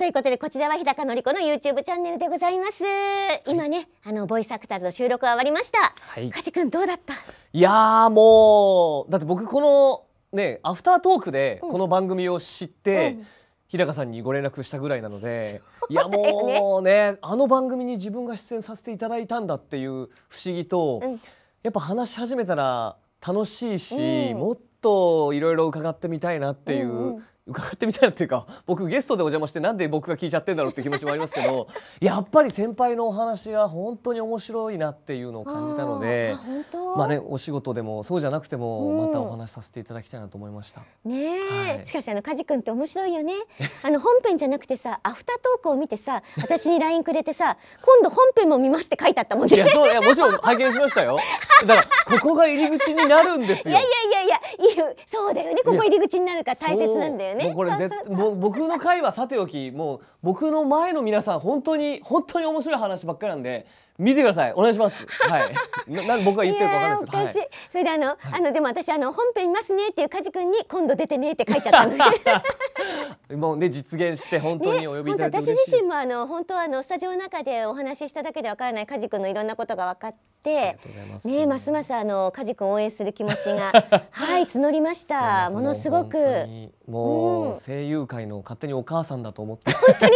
ということでこちらは日高のり子の YouTube チャンネルでございます。今ね、あのボイスアクターズの収録終わりました。はい。梶君どうだった？いやもうだって僕このねアフタートークでこの番組を知って。うんうん日高さんにご連絡したぐらいなので、いやもうね、ね、あの番組に自分が出演させていただいたんだっていう不思議と、うん、やっぱ話し始めたら楽しいし、うん、もっといろいろ伺ってみたいなっていう伺ってみたいなっていうか僕ゲストでお邪魔してなんで僕が聞いちゃってんだろうって気持ちもありますけど やっぱり先輩のお話が本当に面白いなっていうのを感じたのでまあね、お仕事でもそうじゃなくても、またお話しさせていただきたいなと思いました。ねえ、はい、しかしあの梶君って面白いよね。あの本編じゃなくてさ、アフタートークを見てさ、私に LINE くれてさ、今度本編も見ますって書いてあったもんね。いやそういやもちろん拝見しましたよ。だからここが入り口になるんですよ。いやいやいやいや、そうだよね。ここ入り口になるから大切なんだよね。もうこれ絶も僕の回はさておき、もう僕の前の皆さん本当に本当に面白い話ばっかりなんで。見てください。お願いします。はい。な、僕が言ってるかわかんないですけど。はい、それであの、はい、あのでも私あの本編見ますねっていうカジ君に今度出てねって書いちゃったので。もうね実現して本当にお呼びいただいて、ね、私自身もあの本当あのスタジオの中でお話ししただけでわからないカジ君のいろんなことが分かって。、ねますますあのカジ君応援する気持ちが はい募りました。ものすごくもう声優界の勝手にお母さんだと思って本当に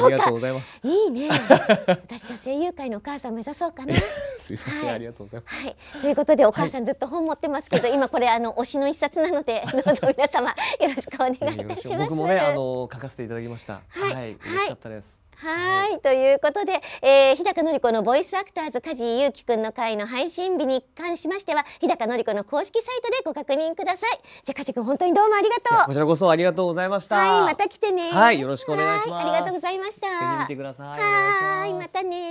ありがとうございます。いいね。私じゃ声優界のお母さん目指そうかな。すいません、はい、ありがとうございます。はい、ということでお母さんずっと本持ってますけど、はい、今これあの推しの一冊なのでどうぞ皆様よろしくお願いいたします。僕もねあの書かせていただきました。はい、はい、嬉しかったです。はい、ということで、えー、日高のり子のボイスアクターズ梶裕貴樹くんの会の配信日に関しましては日高のり子の公式サイトでご確認くださいじゃあ梶くん本当にどうもありがとうこちらこそありがとうございましたはいまた来てねはいよろしくお願いしますありがとうございましたぜひ見てくださいはいまたね